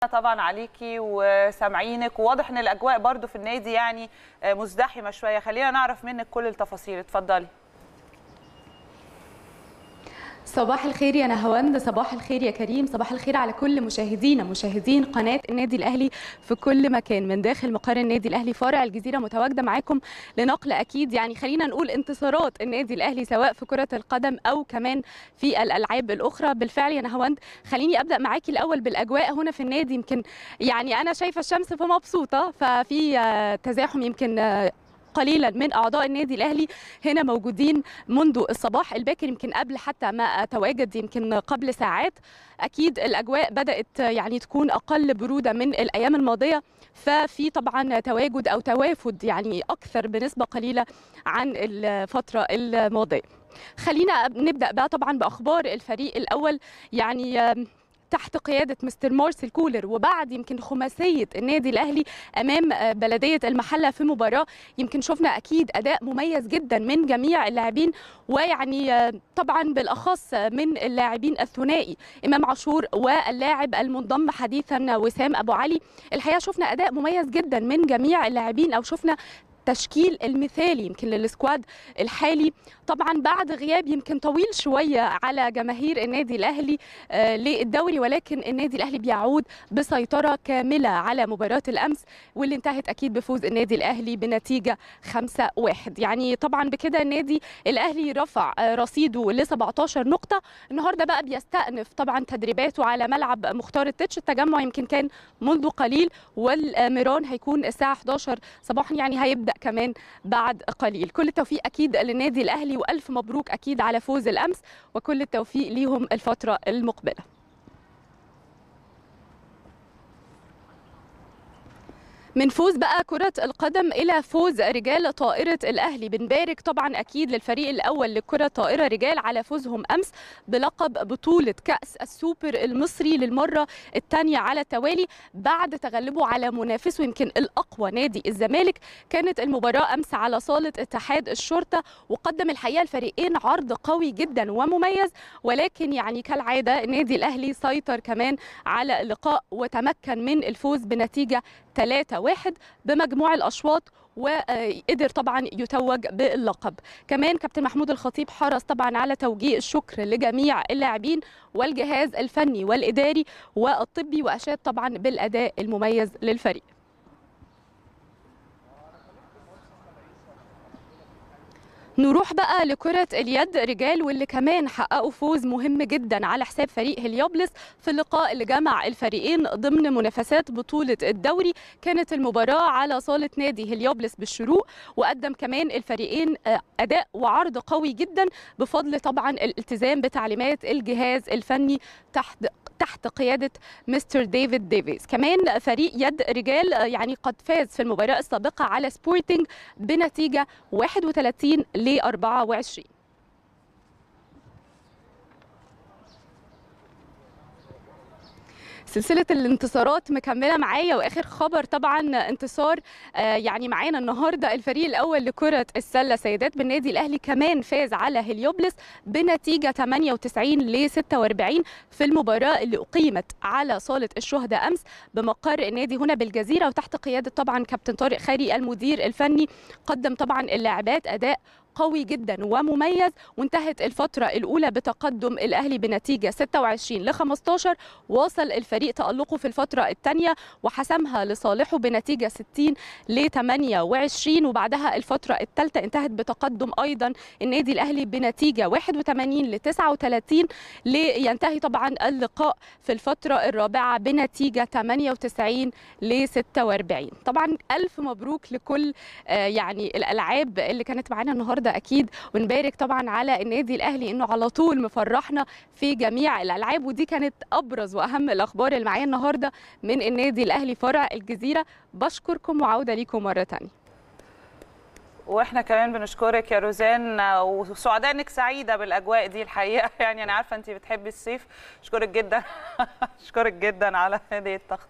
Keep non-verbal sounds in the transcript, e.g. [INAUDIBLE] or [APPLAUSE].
طبعا عليكي وسامعينك وواضح ان الاجواء برضو في النادي يعني آه، مزدحمه شويه خلينا نعرف منك كل التفاصيل اتفضلي صباح الخير يا نهاوند صباح الخير يا كريم صباح الخير على كل مشاهدينا مشاهدين قناة النادي الأهلي في كل مكان من داخل مقر النادي الأهلي فارع الجزيرة متواجدة معاكم لنقل أكيد يعني خلينا نقول انتصارات النادي الأهلي سواء في كرة القدم أو كمان في الألعاب الأخرى بالفعل يا نهاوند خليني أبدأ معاكي الأول بالأجواء هنا في النادي يمكن يعني أنا شايفة الشمس فمبسوطة ففي تزاحم يمكن قليلا من اعضاء النادي الاهلي هنا موجودين منذ الصباح الباكر يمكن قبل حتى ما اتواجد يمكن قبل ساعات اكيد الاجواء بدات يعني تكون اقل بروده من الايام الماضيه ففي طبعا تواجد او توافد يعني اكثر بنسبه قليله عن الفتره الماضيه خلينا نبدا بقى طبعا باخبار الفريق الاول يعني تحت قيادة مستر مارسيل كولر وبعد يمكن خماسية النادي الأهلي أمام آه، بلدية المحلة في مباراة يمكن شفنا أكيد أداء مميز جدا من جميع اللاعبين ويعني آه، طبعا بالأخص آه، من اللاعبين الثنائي إمام عاشور واللاعب المنضم حديثا وسام أبو علي الحقيقة شفنا أداء مميز جدا من جميع اللاعبين أو شفنا التشكيل المثالي يمكن للسكواد الحالي طبعا بعد غياب يمكن طويل شويه على جماهير النادي الاهلي آه، للدوري ولكن النادي الاهلي بيعود بسيطره كامله على مباراه الامس واللي انتهت اكيد بفوز النادي الاهلي بنتيجه 5 1 يعني طبعا بكده النادي الاهلي رفع آه، رصيده ل 17 نقطه النهارده بقى بيستأنف طبعا تدريباته على ملعب مختار التتش التجمع يمكن كان منذ قليل والميران هيكون الساعه 11 صباحا يعني هيبدا كمان بعد قليل كل التوفيق اكيد للنادي الاهلي والف مبروك اكيد على فوز الامس وكل التوفيق ليهم الفتره المقبله من فوز بقى كرة القدم إلى فوز رجال طائرة الأهلي بنبارك طبعا أكيد للفريق الأول لكرة طائرة رجال على فوزهم أمس بلقب بطولة كأس السوبر المصري للمرة الثانية على التوالي بعد تغلبه على منافسه يمكن الأقوى نادي الزمالك كانت المباراة أمس على صالة اتحاد الشرطة وقدم الحقيقة الفريقين عرض قوي جدا ومميز ولكن يعني كالعادة النادي الأهلي سيطر كمان على اللقاء وتمكن من الفوز بنتيجة ثلاثة واحد بمجموع الاشواط وقدر طبعا يتوج باللقب كمان كابتن محمود الخطيب حرص طبعا على توجيه الشكر لجميع اللاعبين والجهاز الفني والاداري والطبي واشاد طبعا بالاداء المميز للفريق نروح بقى لكرة اليد رجال واللي كمان حققوا فوز مهم جدا على حساب فريق هليوبلس في اللقاء اللي جمع الفريقين ضمن منافسات بطولة الدوري كانت المباراة على صالة نادي هليوبلس بالشروق وقدم كمان الفريقين آه، أداء وعرض قوي جدا بفضل طبعا الالتزام بتعليمات الجهاز الفني تحت تحت قيادة مستر ديفيد ديفيز كمان فريق يد رجال آه، يعني قد فاز في المباراة السابقة على سبورتينج بنتيجة 31 ل 24 سلسلة الانتصارات مكملة معايا وآخر خبر طبعا انتصار آه، يعني معانا النهاردة الفريق الأول لكرة السلة سيدات بالنادي الأهلي كمان فاز على هليوبلس بنتيجة 98 ل 46 في المباراة اللي أقيمت على صالة الشهداء أمس بمقر النادي هنا بالجزيرة وتحت قيادة طبعا كابتن طارق خيري المدير الفني قدم طبعا اللاعبات أداء قوي جدا ومميز وانتهت الفترة الأولى بتقدم الأهلي بنتيجة 26 ل 15 واصل الفريق تألقه في الفترة الثانية وحسمها لصالحه بنتيجة 60 ل 28 وبعدها الفترة الثالثة انتهت بتقدم أيضا النادي الأهلي بنتيجة 81 ل 39 لينتهي طبعا اللقاء في الفترة الرابعة بنتيجة 98 ل 46 طبعا ألف مبروك لكل آه، يعني الألعاب اللي كانت معانا النهاردة النهارده اكيد ونبارك طبعا على النادي الاهلي انه على طول مفرحنا في جميع الالعاب ودي كانت ابرز واهم الاخبار اللي معايا النهارده من النادي الاهلي فرع الجزيره بشكركم وعوده ليكم مره ثانيه واحنا كمان بنشكرك يا روزان وسعداء انك سعيده بالاجواء دي الحقيقه [LAUGHS] يعني انا عارفه انت بتحبي الصيف اشكرك جدا [LAUGHS] اشكرك جدا على هذه التخطيط